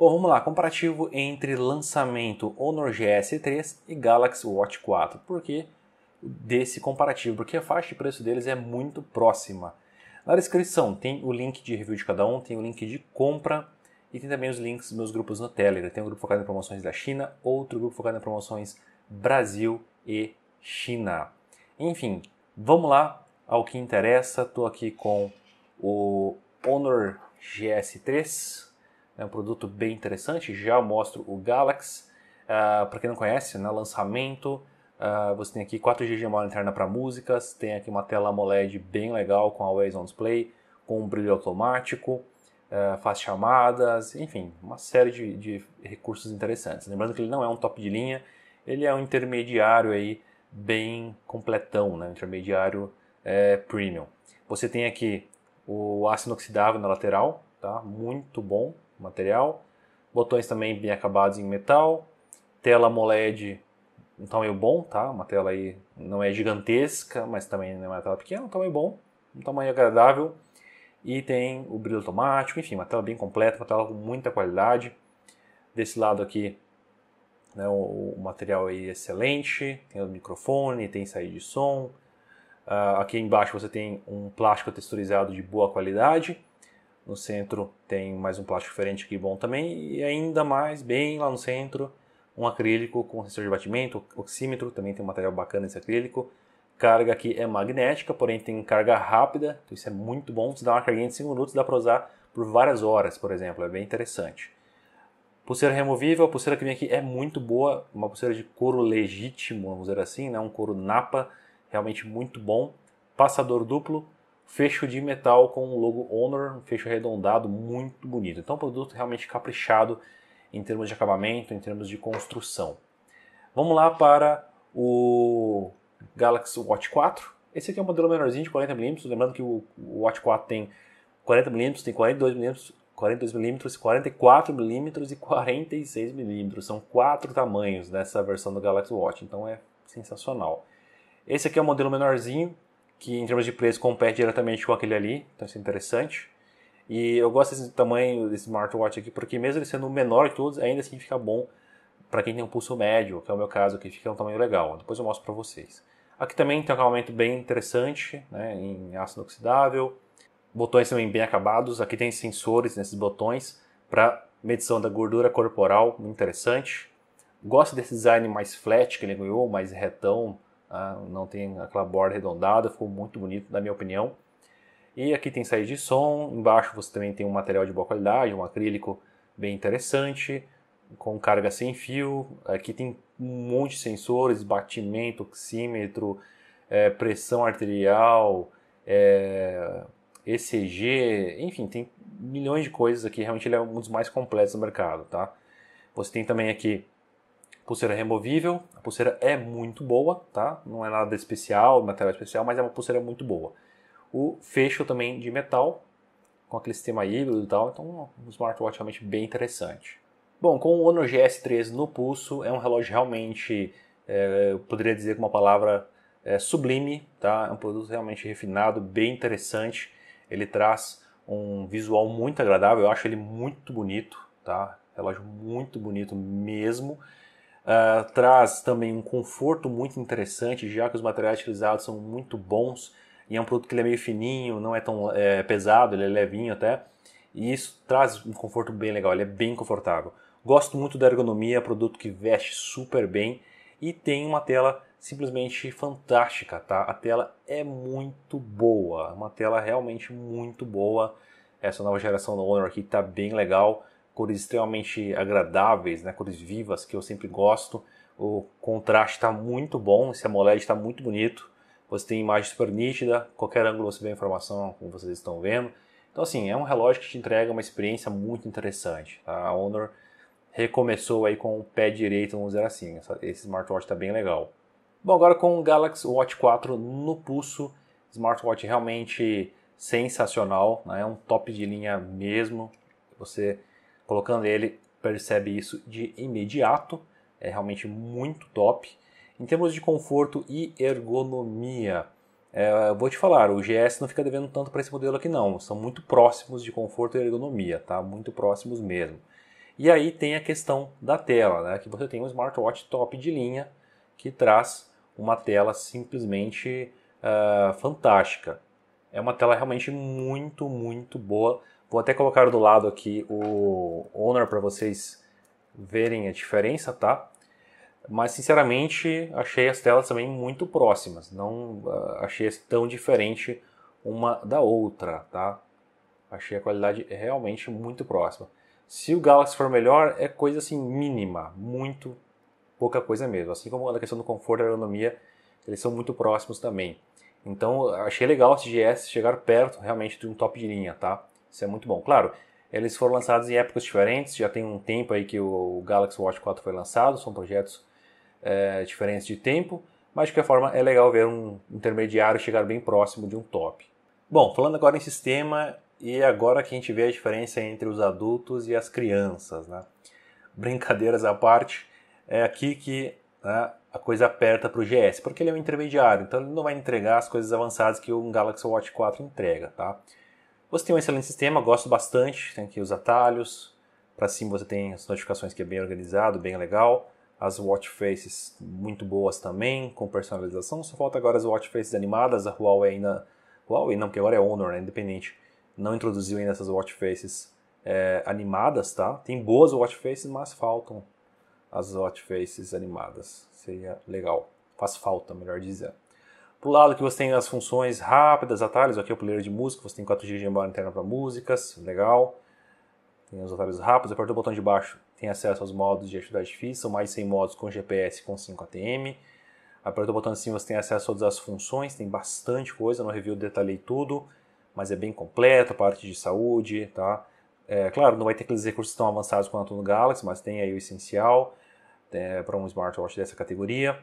Bom, vamos lá, comparativo entre lançamento Honor GS 3 e Galaxy Watch 4. Por que desse comparativo? Porque a faixa de preço deles é muito próxima. Na descrição tem o link de review de cada um, tem o link de compra e tem também os links dos meus grupos no Telegram. Tem um grupo focado em promoções da China, outro grupo focado em promoções Brasil e China. Enfim, vamos lá ao que interessa. Estou aqui com o Honor GS3 é um produto bem interessante, já mostro o Galaxy. Uh, ah, para quem não conhece, né, lançamento, uh, você tem aqui 4 GB de memória interna para músicas, tem aqui uma tela AMOLED bem legal com always on display, com um brilho automático, uh, faz chamadas, enfim, uma série de, de, recursos interessantes. Lembrando que ele não é um top de linha, ele é um intermediário aí bem completão, né, intermediário é, premium. Você tem aqui o aço inoxidável na lateral, tá? Muito bom, material. Botões também bem acabados em metal. Tela AMOLED, um tamanho bom, tá? Uma tela aí não é gigantesca, mas também não é uma tela pequena, é um tamanho bom, um tamanho agradável. E tem o brilho automático, enfim, uma tela bem completa, uma tela com muita qualidade. Desse lado aqui, né, o, o, material é excelente, tem o microfone, tem saída de som. Uh, aqui embaixo você tem um plástico texturizado de boa qualidade no centro tem mais um plástico diferente que bom também. E ainda mais, bem lá no centro, um acrílico com sensor de batimento, oxímetro, também tem um material bacana esse acrílico. Carga aqui é magnética, porém tem carga rápida, então isso é muito bom. Se dá uma carguinha de 5 minutos, dá para usar por várias horas, por exemplo, é bem interessante. Pulseira removível, a pulseira que vem aqui é muito boa, uma pulseira de couro legítimo, vamos dizer assim, né? um couro napa, realmente muito bom. Passador duplo, Fecho de metal com o logo Honor, um fecho arredondado, muito bonito. Então, é um produto realmente caprichado em termos de acabamento, em termos de construção. Vamos lá para o Galaxy Watch 4. Esse aqui é um modelo menorzinho de 40mm, lembrando que o Watch 4 tem 40mm, tem 42mm, 42mm, 44mm e 46mm. São quatro tamanhos nessa versão do Galaxy Watch, então é sensacional. Esse aqui é um modelo menorzinho, que em termos de preço compete diretamente com aquele ali, então isso é interessante. E eu gosto desse tamanho desse smartwatch aqui, porque mesmo ele sendo o menor de todos, ainda assim fica bom para quem tem um pulso médio, que é o meu caso, que fica um tamanho legal. Depois eu mostro para vocês. Aqui também tem um acabamento bem interessante, né, em ácido oxidável. Botões também bem acabados. Aqui tem sensores nesses botões para medição da gordura corporal, interessante. Gosto desse design mais flat que ele ganhou, mais retão, Tá? não tem aquela borda arredondada, ficou muito bonito, na minha opinião. E aqui tem saída de som, embaixo você também tem um material de boa qualidade, um acrílico bem interessante, com carga sem fio. Aqui tem um monte de sensores, batimento, oxímetro, é, pressão arterial, é, ECG, enfim, tem milhões de coisas aqui. Realmente ele é um dos mais completos do mercado, tá? Você tem também aqui pulseira removível, a pulseira é muito boa, tá? Não é nada especial, material especial, mas é uma pulseira muito boa. O fecho também de metal, com aquele sistema híbrido e tal, então um smartwatch realmente bem interessante. Bom, com o Honor GS3 no pulso, é um relógio realmente, é, eu poderia dizer com uma palavra é, sublime, tá? É um produto realmente refinado, bem interessante. Ele traz um visual muito agradável, eu acho ele muito bonito, tá? Relógio muito bonito mesmo. Uh, traz também um conforto muito interessante, já que os materiais utilizados são muito bons e é um produto que é meio fininho, não é tão é, pesado, ele é levinho até. E isso traz um conforto bem legal, ele é bem confortável. Gosto muito da ergonomia, é produto que veste super bem e tem uma tela simplesmente fantástica, tá? A tela é muito boa, uma tela realmente muito boa. Essa nova geração do Honor aqui tá bem legal cores extremamente agradáveis, né? cores vivas que eu sempre gosto. O contraste está muito bom, esse AMOLED está muito bonito. Você tem imagem super nítida, qualquer ângulo você vê a informação como vocês estão vendo. Então assim, é um relógio que te entrega uma experiência muito interessante. Tá? A Honor recomeçou aí com o pé direito, vamos dizer assim. esse smartwatch está bem legal. Bom, agora com o Galaxy Watch 4 no pulso, smartwatch realmente sensacional, né? é um top de linha mesmo. Você Colocando ele, percebe isso de imediato, é realmente muito top. Em termos de conforto e ergonomia, é, vou te falar, o GS não fica devendo tanto para esse modelo aqui não, são muito próximos de conforto e ergonomia, tá? Muito próximos mesmo. E aí tem a questão da tela, né? Que você tem um smartwatch top de linha que traz uma tela simplesmente uh, fantástica. É uma tela realmente muito, muito boa Vou até colocar do lado aqui o Honor para vocês verem a diferença, tá? Mas sinceramente achei as telas também muito próximas, não ah, achei tão diferente uma da outra, tá? Achei a qualidade realmente muito próxima. Se o Galaxy for melhor, é coisa assim mínima, muito pouca coisa mesmo. Assim como a questão do conforto e ergonomia, eles são muito próximos também. Então, achei legal esse GS chegar perto realmente de um top de linha, tá? Isso é muito bom. Claro, eles foram lançados em épocas diferentes, já tem um tempo aí que o Galaxy Watch 4 foi lançado, são projetos é, diferentes de tempo, mas de qualquer forma é legal ver um intermediário chegar bem próximo de um top. Bom, falando agora em sistema, e agora que a gente vê a diferença entre os adultos e as crianças, né? Brincadeiras à parte, é aqui que né, a coisa aperta para o GS, porque ele é um intermediário, então ele não vai entregar as coisas avançadas que um Galaxy Watch 4 entrega, tá? Você tem um excelente sistema, gosto bastante. Tem aqui os atalhos. Para cima você tem as notificações que é bem organizado, bem legal. As watch faces muito boas também, com personalização. Só falta agora as watch faces animadas. A Huawei ainda. Huawei não, porque agora é Honor, né? Independente. Não introduziu ainda essas watch faces é, animadas, tá? Tem boas watch faces, mas faltam as watch faces animadas. Seria legal. Faz falta, melhor dizendo. Pro lado que você tem as funções rápidas, atalhos, aqui é o player de música, você tem 4 GB de memória interna para músicas, legal. Tem os atalhos rápidos, aperta o botão de baixo, tem acesso aos modos de atividade difícil, são mais 100 modos com GPS com 5 ATM. Aperta o botão de cima, você tem acesso a todas as funções, tem bastante coisa, no review detalhei tudo, mas é bem completo, a parte de saúde, tá? É, claro, não vai ter aqueles recursos tão avançados quanto no Galaxy, mas tem aí o essencial é, para um smartwatch dessa categoria.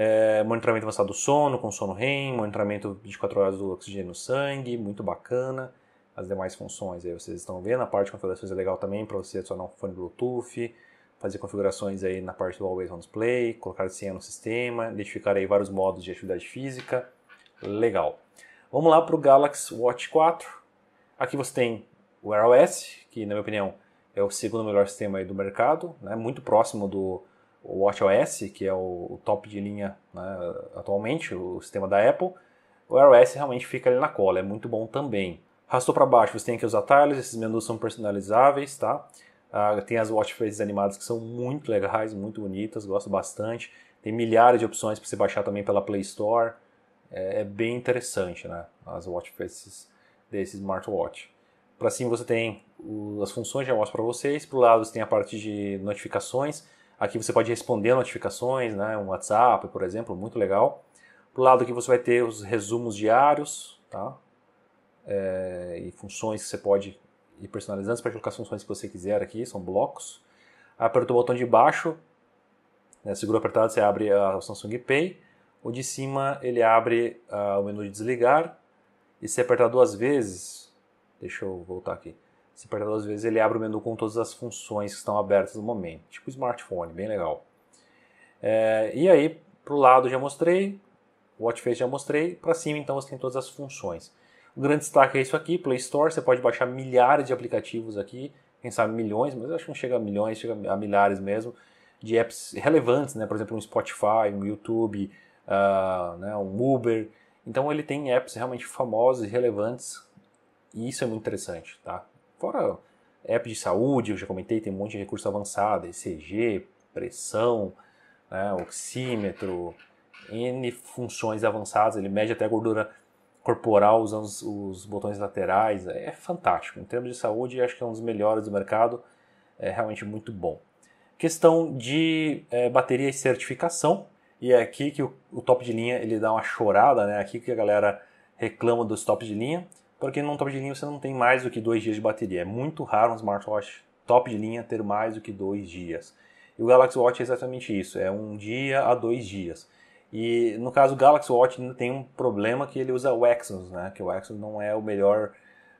É, monitoramento avançado do sono, com sono REM, monitoramento 24 horas do oxigênio no sangue, muito bacana. As demais funções aí vocês estão vendo. A parte de configurações é legal também para você adicionar um fone Bluetooth, fazer configurações aí na parte do Always On Display, colocar senha no sistema, identificar aí vários modos de atividade física. Legal. Vamos lá para o Galaxy Watch 4. Aqui você tem o Wear OS, que na minha opinião é o segundo melhor sistema aí do mercado, né? muito próximo do o WatchOS, que é o, top de linha né, atualmente, o sistema da Apple, o iOS realmente fica ali na cola, é muito bom também. rastou para baixo, você tem aqui os atalhos, esses menus são personalizáveis, tá? Ah, tem as watch faces animadas que são muito legais, muito bonitas, gosto bastante. Tem milhares de opções para você baixar também pela Play Store. É, é, bem interessante, né? As watch faces desse smartwatch. Para cima você tem o, as funções de mostro para vocês. Para o lado você tem a parte de notificações Aqui você pode responder notificações, né? um WhatsApp, por exemplo, muito legal. do lado aqui você vai ter os resumos diários, tá? É, e funções que você pode ir personalizando. Você pode colocar as funções que você quiser aqui, são blocos. Aperta o botão de baixo, né, segura apertado, você abre a Samsung Pay. O de cima ele abre uh, o menu de desligar. E se apertar duas vezes, deixa eu voltar aqui separado às vezes, ele abre o menu com todas as funções que estão abertas no momento, tipo smartphone, bem legal. É, e aí, para o lado já mostrei, o face já mostrei, para cima então você tem todas as funções. O grande destaque é isso aqui, Play Store, você pode baixar milhares de aplicativos aqui, quem sabe milhões, mas acho que não chega a milhões, chega a milhares mesmo, de apps relevantes, né? por exemplo, um Spotify, um YouTube, uh, né? um Uber. Então ele tem apps realmente famosas e relevantes, e isso é muito interessante, tá? Fora app de saúde, eu já comentei, tem um monte de recurso avançado, ECG, pressão, né, oxímetro, N funções avançadas, ele mede até a gordura corporal usando os, os, botões laterais, é, é fantástico. Em termos de saúde, acho que é um dos melhores do mercado, é realmente muito bom. Questão de é, bateria e certificação, e é aqui que o, o top de linha ele dá uma chorada, né? Aqui que a galera reclama dos tops de linha. Porque num top de linha você não tem mais do que dois dias de bateria. É muito raro um smartwatch top de linha ter mais do que dois dias. E o Galaxy Watch é exatamente isso, é um dia a dois dias. E no caso o Galaxy Watch tem um problema que ele usa o Exynos, né? Que o Exynos não é o melhor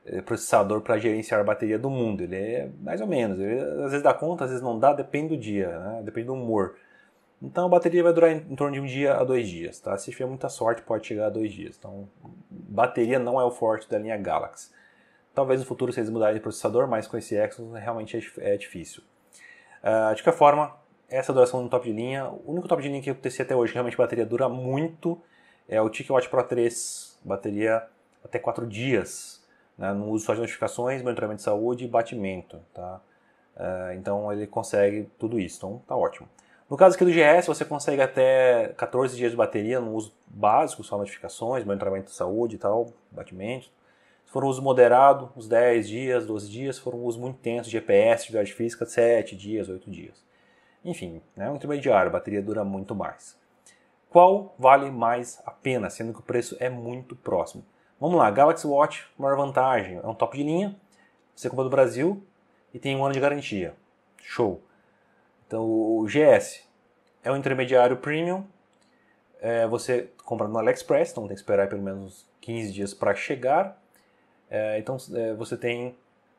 eh, processador para gerenciar a bateria do mundo. Ele é mais ou menos. Ele, às vezes dá conta, às vezes não dá, depende do dia, né? depende do humor. Então a bateria vai durar em, em torno de um dia a dois dias, tá? Se tiver muita sorte, pode chegar a dois dias. Então bateria não é o forte da linha Galaxy. Talvez no futuro vocês mudarem de processador, mas com esse Exynos realmente é, é difícil. Uh, de qualquer forma, essa duração no top de linha, o único top de linha que eu testei até hoje que realmente a bateria dura muito é o TicWatch Pro 3, bateria até 4 dias, né? no uso só de notificações, monitoramento de saúde e batimento, tá? Uh, então ele consegue tudo isso, então tá ótimo. No caso aqui do GS, você consegue até 14 dias de bateria no uso básico, só notificações, monitoramento de saúde e tal, batimentos. Se for um uso moderado, uns 10 dias, 12 dias. Se for um uso muito intenso, GPS, atividade física, 7 dias, 8 dias. Enfim, é né, um intermediário, a bateria dura muito mais. Qual vale mais a pena, sendo que o preço é muito próximo? Vamos lá, Galaxy Watch, maior vantagem, é um top de linha, você compra do Brasil e tem um ano de garantia. Show. Então, o GS é um intermediário premium. É, você compra no AliExpress, então tem que esperar pelo menos 15 dias para chegar. É, então, é, você tem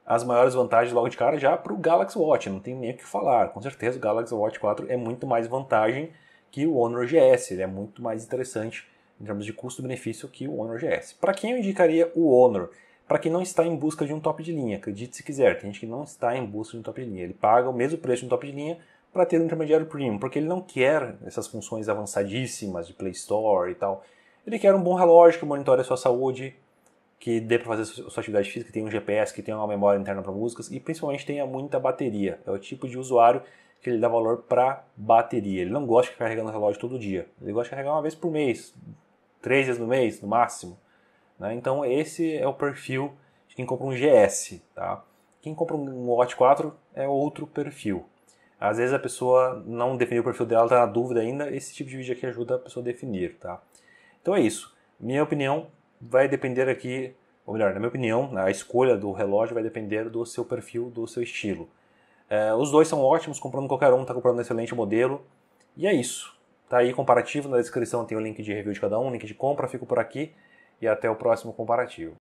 as maiores vantagens logo de cara já para o Galaxy Watch, não tem nem o que falar. Com certeza o Galaxy Watch 4 é muito mais vantagem que o Honor GS, ele é muito mais interessante em termos de custo-benefício que o Honor GS. Para quem eu indicaria o Honor? Para quem não está em busca de um top de linha, acredite se quiser, tem gente que não está em busca de um top de linha. Ele paga o mesmo preço de um top de linha, para ter um intermediário premium, porque ele não quer essas funções avançadíssimas de Play Store e tal. Ele quer um bom relógio que monitore a sua saúde, que dê para fazer a sua atividade física, que tenha um GPS, que tenha uma memória interna para músicas e principalmente tenha muita bateria. É o tipo de usuário que ele dá valor para bateria. Ele não gosta de ficar carregando o relógio todo dia. Ele gosta de carregar uma vez por mês, três vezes no mês, no máximo. Né? Então esse é o perfil de quem compra um GS. Tá? Quem compra um Watch 4 é outro perfil. Às vezes a pessoa não definiu o perfil dela, está na dúvida ainda. Esse tipo de vídeo aqui ajuda a pessoa a definir, tá? Então é isso. Minha opinião vai depender aqui, ou melhor, na minha opinião, a escolha do relógio vai depender do seu perfil, do seu estilo. É, os dois são ótimos, comprando qualquer um, está comprando um excelente modelo. E é isso. Tá aí comparativo na descrição, tem o link de review de cada um, link de compra. Fico por aqui e até o próximo comparativo.